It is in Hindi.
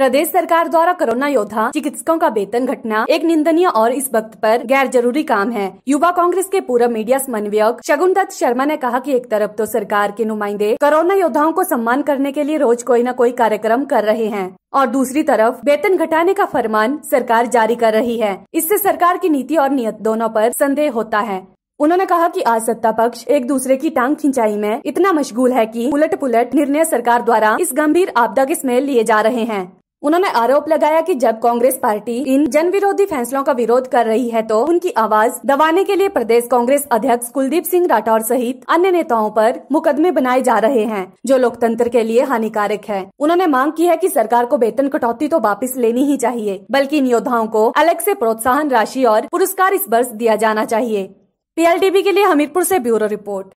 प्रदेश सरकार द्वारा कोरोना योद्धा चिकित्सकों का वेतन घटना एक निंदनीय और इस वक्त पर गैर जरूरी काम है युवा कांग्रेस के पूर्व मीडिया समन्वयक शगुन दत्त शर्मा ने कहा कि एक तरफ तो सरकार के नुमाइंदे कोरोना योद्धाओं को सम्मान करने के लिए रोज कोई न कोई कार्यक्रम कर रहे हैं और दूसरी तरफ वेतन घटाने का फरमान सरकार जारी कर रही है इससे सरकार की नीति और नियत दोनों पर संदेह होता है उन्होंने कहा कि आज सत्ता पक्ष एक दूसरे की टांग खिंचाई में इतना मशगूल है कि उलट पुलट निर्णय सरकार द्वारा इस गंभीर आपदा के समय लिए जा रहे हैं उन्होंने आरोप लगाया कि जब कांग्रेस पार्टी इन जन विरोधी फैसलों का विरोध कर रही है तो उनकी आवाज दबाने के लिए प्रदेश कांग्रेस अध्यक्ष कुलदीप सिंह राठौर सहित अन्य नेताओं पर मुकदमे बनाए जा रहे हैं जो लोकतंत्र के लिए हानिकारक है उन्होंने मांग की है कि सरकार को वेतन कटौती तो वापस लेनी ही चाहिए बल्कि इन योद्धाओं को अलग से प्रोत्साहन राशि और पुरस्कार इस वर्ष दिया जाना चाहिए पीएलटीवी के लिए हमीरपुर से ब्यूरो रिपोर्ट